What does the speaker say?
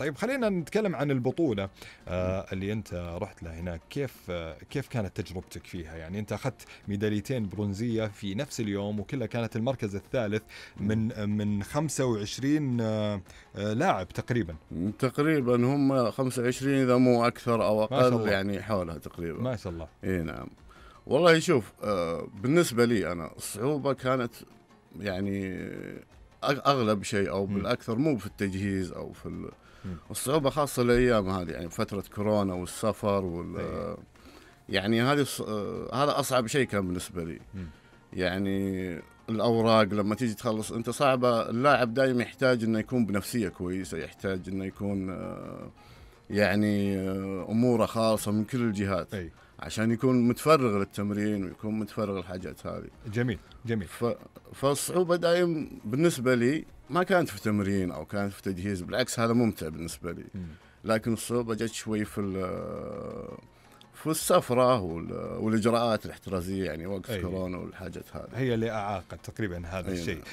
طيب خلينا نتكلم عن البطولة آه، اللي أنت رحت لها هناك، كيف آه، كيف كانت تجربتك فيها؟ يعني أنت أخذت ميداليتين برونزية في نفس اليوم وكلها كانت المركز الثالث من آه، من 25 لاعب تقريبا. تقريبا هم 25 إذا مو أكثر أو أقل يعني حولها تقريبا. ما شاء الله. إي نعم. والله شوف بالنسبة لي أنا الصعوبة كانت يعني اغلب شيء او بالاكثر مو في التجهيز او في الصعوبه خاصه الايام هذه يعني فتره كورونا والسفر وال إيه. يعني هذه هذا اصعب شيء كان بالنسبه لي يعني الاوراق لما تيجي تخلص انت صعبه اللاعب دائما يحتاج انه يكون بنفسيه كويسه يحتاج انه يكون آه يعني آه، اموره خالصه من كل الجهات أي. عشان يكون متفرغ للتمرين ويكون متفرغ للحاجات هذه جميل جميل ف... فالصعوبه دايم بالنسبه لي ما كانت في تمرين او كانت في تجهيز بالعكس هذا ممتع بالنسبه لي م. لكن الصعوبه جت شوي في في السفره والاجراءات الاحترازيه يعني وقت كورونا والحاجات هذه هي اللي اعاقت تقريبا هذا الشيء الشيء نعم.